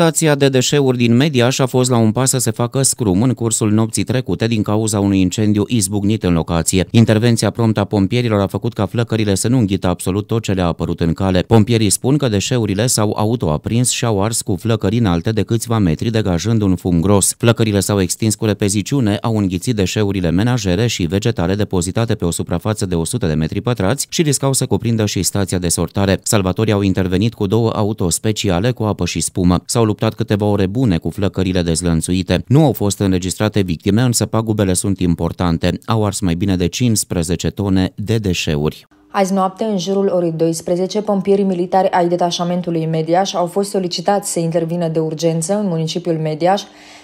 Stația de deșeuri din Mediaș a fost la un pas să se facă scrum în cursul nopții trecute din cauza unui incendiu izbucnit în locație. Intervenția promptă a pompierilor a făcut ca flăcările să nu înghită absolut tot ce le-a apărut în cale. Pompierii spun că deșeurile s-au autoaprins și au ars cu flăcări înalte de câțiva metri, degajând un fum gros. Flăcările s-au extins cu repeziciune, au înghițit deșeurile menajere și vegetale depozitate pe o suprafață de 100 de metri pătrați și riscau să cuprindă și stația de sortare. Salvatorii au intervenit cu două auto speciale cu apă și spumă. S-au luptat câteva ore bune cu flăcările dezlănțuite. Nu au fost înregistrate victime, însă pagubele sunt importante. Au ars mai bine de 15 tone de deșeuri. Azi noapte, în jurul orei 12, pompierii militari ai detașamentului Mediaș au fost solicitați să intervină de urgență în municipiul Mediaș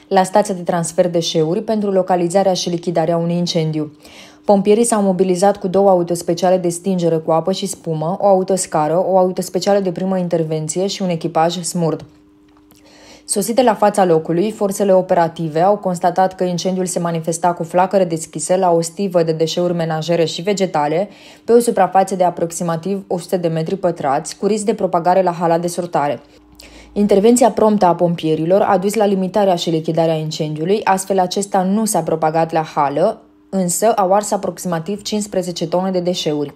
la stația de transfer deșeuri pentru localizarea și lichidarea unui incendiu. Pompierii s-au mobilizat cu două autospeciale de stingere cu apă și spumă, o autoscară, o autospecială de primă intervenție și un echipaj smurd. Sosite la fața locului, forțele operative au constatat că incendiul se manifesta cu flacără deschise la o stivă de deșeuri menajere și vegetale, pe o suprafață de aproximativ 100 de metri pătrați, cu risc de propagare la hala de sortare. Intervenția promptă a pompierilor a dus la limitarea și lichidarea incendiului, astfel acesta nu s-a propagat la hală, însă au ars aproximativ 15 tone de deșeuri.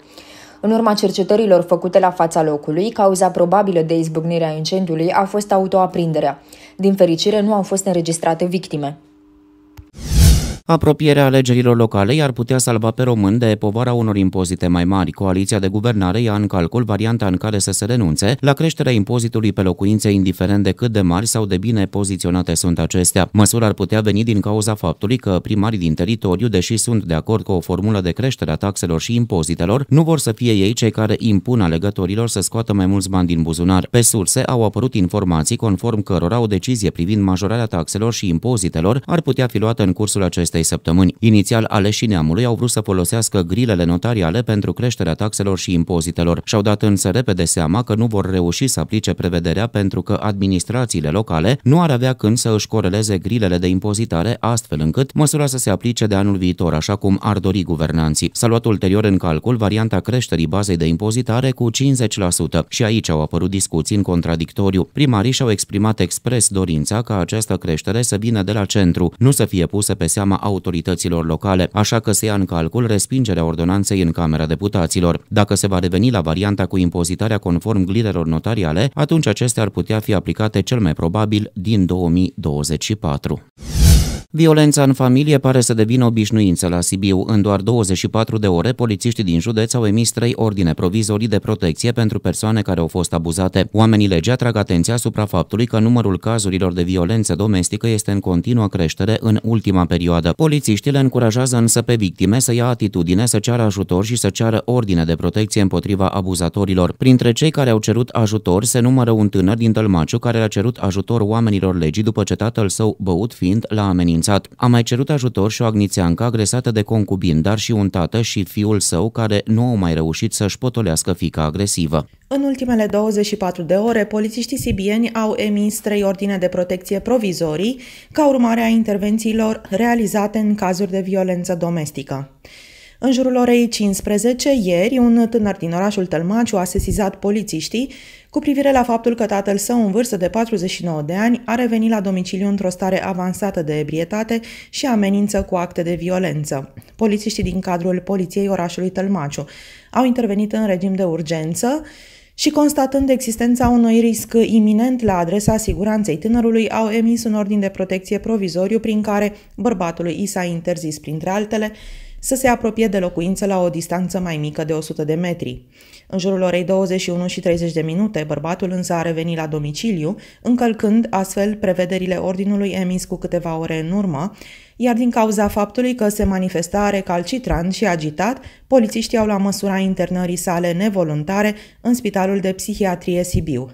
În urma cercetărilor făcute la fața locului, cauza probabilă de izbucnirea incendiului a fost autoaprinderea. Din fericire, nu au fost înregistrate victime. Apropierea alegerilor locale i-ar putea salva pe român de povara unor impozite mai mari. Coaliția de guvernare ia în calcul varianta în care să se renunțe la creșterea impozitului pe locuințe, indiferent de cât de mari sau de bine poziționate sunt acestea. Măsura ar putea veni din cauza faptului că primarii din teritoriu, deși sunt de acord cu o formulă de creștere a taxelor și impozitelor, nu vor să fie ei cei care impun alegătorilor să scoată mai mulți bani din buzunar. Pe surse au apărut informații conform cărora o decizie privind majorarea taxelor și impozitelor ar putea fi luată în cursul acestei acestei săptămâni. Inițial, aleșii neamului au vrut să folosească grilele notariale pentru creșterea taxelor și impozitelor. Și-au dat însă repede seama că nu vor reuși să aplice prevederea pentru că administrațiile locale nu ar avea când să își coreleze grilele de impozitare, astfel încât măsura să se aplice de anul viitor, așa cum ar dori guvernanții. S-a luat ulterior în calcul varianta creșterii bazei de impozitare cu 50% și aici au apărut discuții în contradictoriu. Primarii și-au exprimat expres dorința ca această creștere să vină de la centru, nu să fie pusă pe seama autorităților locale, așa că se ia în calcul respingerea ordonanței în Camera Deputaților. Dacă se va reveni la varianta cu impozitarea conform glirelor notariale, atunci acestea ar putea fi aplicate cel mai probabil din 2024. Violența în familie pare să devină obișnuință la Sibiu. În doar 24 de ore, polițiștii din județ au emis trei ordine provizorii de protecție pentru persoane care au fost abuzate. Oamenii legea trag atenția asupra faptului că numărul cazurilor de violență domestică este în continuă creștere în ultima perioadă. Polițiștii le încurajează însă pe victime să ia atitudine, să ceară ajutor și să ceară ordine de protecție împotriva abuzatorilor. Printre cei care au cerut ajutor se numără un tânăr din Tălmaciu care a cerut ajutor oamenilor legii după ce tatăl său băut fiind la amenințare amenințat. A mai cerut ajutor și o agnițeancă agresată de concubin, dar și un tată și fiul său care nu au mai reușit să-și potolească fica agresivă. În ultimele 24 de ore, polițiștii sibieni au emis trei ordine de protecție provizorii ca urmare a intervențiilor realizate în cazuri de violență domestică. În jurul orei 15, ieri, un tânăr din orașul Tălmaciu a sesizat polițiștii cu privire la faptul că tatăl său, în vârstă de 49 de ani, a revenit la domiciliu într-o stare avansată de ebrietate și amenință cu acte de violență. Polițiștii din cadrul Poliției orașului Tălmaciu au intervenit în regim de urgență și constatând existența unui risc iminent la adresa siguranței tânărului, au emis un ordin de protecție provizoriu prin care bărbatului i s-a interzis, printre altele, să se apropie de locuință la o distanță mai mică de 100 de metri. În jurul orei 21 și 30 de minute, bărbatul însă a revenit la domiciliu, încălcând astfel prevederile ordinului emis cu câteva ore în urmă, iar din cauza faptului că se manifesta recalcitrant și agitat, polițiștii au la măsura internării sale nevoluntare în Spitalul de Psihiatrie Sibiu.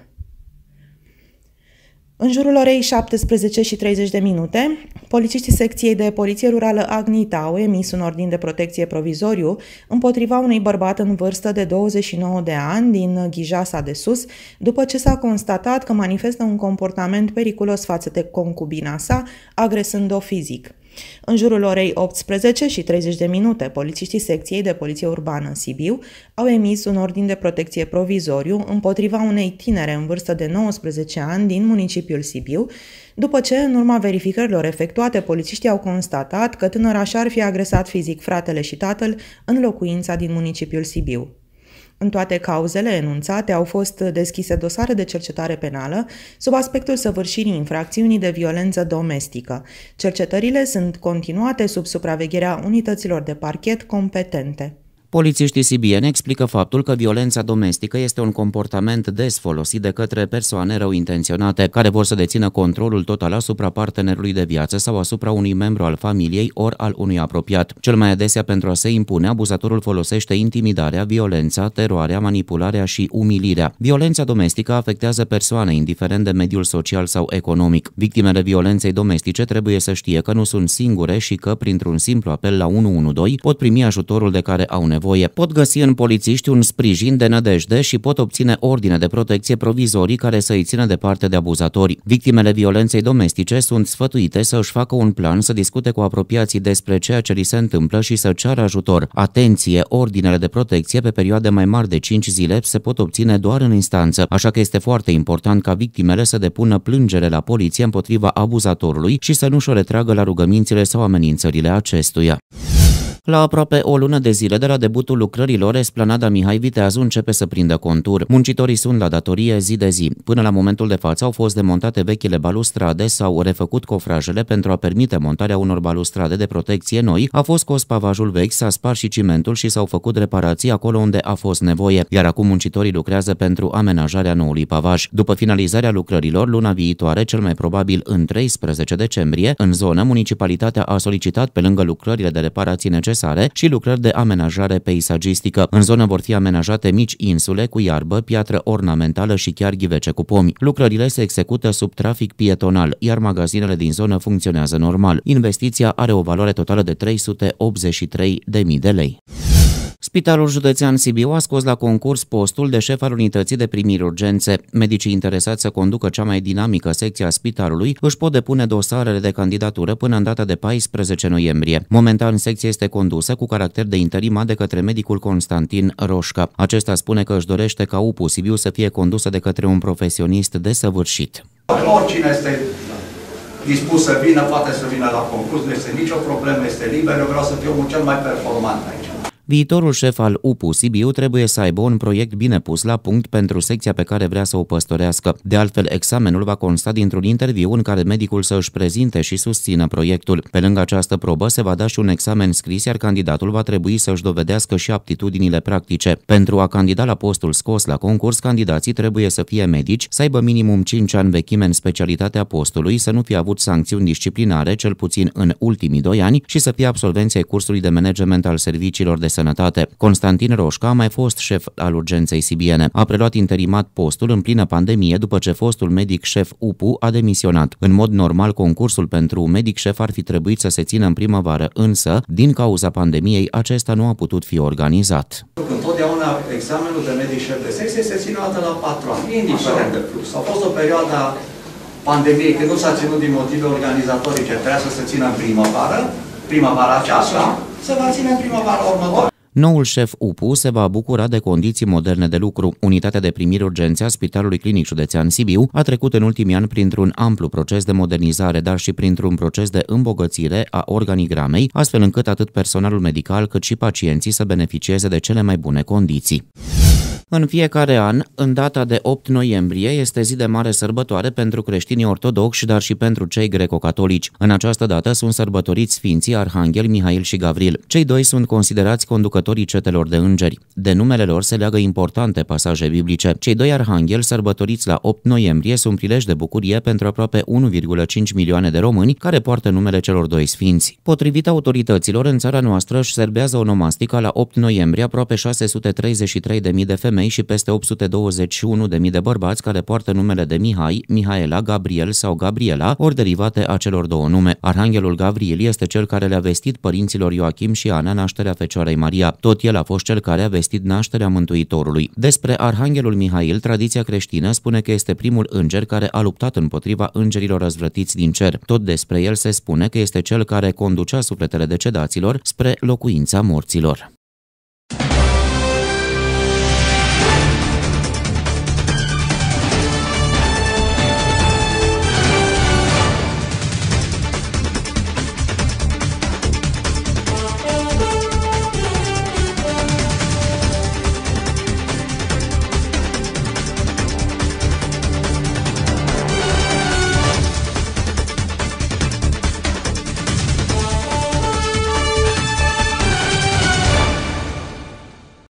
În jurul orei 17 și 30 de minute, polițiștii secției de poliție rurală Agnita au emis un ordin de protecție provizoriu împotriva unui bărbat în vârstă de 29 de ani din Ghijasa de Sus, după ce s-a constatat că manifestă un comportament periculos față de concubina sa, agresând-o fizic. În jurul orei 18 și 30 de minute, polițiștii secției de poliție urbană Sibiu au emis un ordin de protecție provizoriu împotriva unei tinere în vârstă de 19 ani din municipiul Sibiu, după ce, în urma verificărilor efectuate, polițiștii au constatat că tânăra și-ar fi agresat fizic fratele și tatăl în locuința din municipiul Sibiu. În toate cauzele enunțate au fost deschise dosare de cercetare penală sub aspectul săvârșirii infracțiunii de violență domestică. Cercetările sunt continuate sub supravegherea unităților de parchet competente. Polițiștii sibieni explică faptul că violența domestică este un comportament des folosit de către persoane rău intenționate, care vor să dețină controlul total asupra partenerului de viață sau asupra unui membru al familiei ori al unui apropiat. Cel mai adesea pentru a se impune, abuzatorul folosește intimidarea, violența, teroarea, manipularea și umilirea. Violența domestică afectează persoane, indiferent de mediul social sau economic. Victimele violenței domestice trebuie să știe că nu sunt singure și că, printr-un simplu apel la 112, pot primi ajutorul de care au nevoie nevoie pot găsi în polițiști un sprijin de nădejde și pot obține ordine de protecție provizorii care să i țină departe de abuzatori. Victimele violenței domestice sunt sfătuite să își facă un plan, să discute cu apropiații despre ceea ce li se întâmplă și să ceară ajutor. Atenție, ordinele de protecție pe perioade mai mari de 5 zile se pot obține doar în instanță, așa că este foarte important ca victimele să depună plângere la poliție împotriva abuzatorului și să nu și-o retragă la rugămințile sau amenințările acestuia. La aproape o lună de zile de la debutul lucrărilor, esplanada Mihai Viteazu începe să prindă contur. Muncitorii sunt la datorie zi de zi. Până la momentul de față au fost demontate vechile balustrade sau refăcut cofrajele pentru a permite montarea unor balustrade de protecție noi, a fost scos pavajul vechi, s-a spart și cimentul și s-au făcut reparații acolo unde a fost nevoie, iar acum muncitorii lucrează pentru amenajarea noului pavaj. După finalizarea lucrărilor, luna viitoare, cel mai probabil în 13 decembrie, în zonă, municipalitatea a solicitat pe lângă lucrările de reparații necesare necesare și lucrări de amenajare peisagistică. În zonă vor fi amenajate mici insule cu iarbă, piatră ornamentală și chiar ghivece cu pomi. Lucrările se execută sub trafic pietonal, iar magazinele din zonă funcționează normal. Investiția are o valoare totală de 383.000 de lei. Spitalul Județean Sibiu a scos la concurs postul de șef al unității de primiri urgențe. Medicii interesați să conducă cea mai dinamică secție a spitalului își pot depune dosarele de candidatură până în data de 14 noiembrie. Momentan, secția este condusă cu caracter de interim de către medicul Constantin Roșca. Acesta spune că își dorește ca UPU Sibiu să fie condusă de către un profesionist desăvârșit. Oricine este dispus să vină, poate să vină la concurs, nu este nicio problemă, este liber, eu vreau să fiu cel mai performant aici. Viitorul șef al UPU Sibiu trebuie să aibă un proiect bine pus la punct pentru secția pe care vrea să o păstorească. De altfel, examenul va consta dintr-un interviu în care medicul să își prezinte și susțină proiectul. Pe lângă această probă se va da și un examen scris, iar candidatul va trebui să-și dovedească și aptitudinile practice. Pentru a candida la postul scos la concurs, candidații trebuie să fie medici, să aibă minimum 5 ani vechime în specialitatea postului, să nu fie avut sancțiuni disciplinare, cel puțin în ultimii 2 ani, și să fie absolvenții cursului de management al serviciilor de sănătate. Constantin Roșca a mai fost șef al urgenței sibiene. A preluat interimat postul în plină pandemie după ce fostul medic șef UPU a demisionat. În mod normal, concursul pentru medic șef ar fi trebuit să se țină în primăvară, însă, din cauza pandemiei, acesta nu a putut fi organizat. Întotdeauna examenul de medic șef de secție se ține o la patru ani, indiferent de plus. A fost o perioadă pandemiei când nu s-a ținut din motive organizatorice, trebuia să se țină în primăvară, primăvara aceasta, se va ține în primăvară următoare. Noul șef UPU se va bucura de condiții moderne de lucru. Unitatea de primiri urgențe a Spitalului Clinic Județean Sibiu a trecut în ultimii ani printr-un amplu proces de modernizare, dar și printr-un proces de îmbogățire a organigramei, astfel încât atât personalul medical cât și pacienții să beneficieze de cele mai bune condiții. În fiecare an, în data de 8 noiembrie, este zi de mare sărbătoare pentru creștinii ortodoxi, dar și pentru cei greco-catolici. În această dată sunt sărbătoriți Sfinții Arhanghel, Mihail și Gavril. Cei doi sunt considerați conducătorii cetelor de îngeri. De numele lor se leagă importante pasaje biblice. Cei doi arhangheli sărbătoriți la 8 noiembrie sunt prilej de bucurie pentru aproape 1,5 milioane de români care poartă numele celor doi sfinți. Potrivit autorităților, în țara noastră își serbează onomastica la 8 noiembrie aproape 633.000 de femei femei și peste 821.000 de bărbați care poartă numele de Mihai, Mihaela, Gabriel sau Gabriela, ori derivate a celor două nume. Arhanghelul Gabriel este cel care le-a vestit părinților Ioachim și Ana nașterea Fecioarei Maria. Tot el a fost cel care a vestit nașterea Mântuitorului. Despre Arhanghelul Mihail, tradiția creștină spune că este primul înger care a luptat împotriva îngerilor răzvrătiți din cer. Tot despre el se spune că este cel care conducea sufletele decedaților spre locuința morților.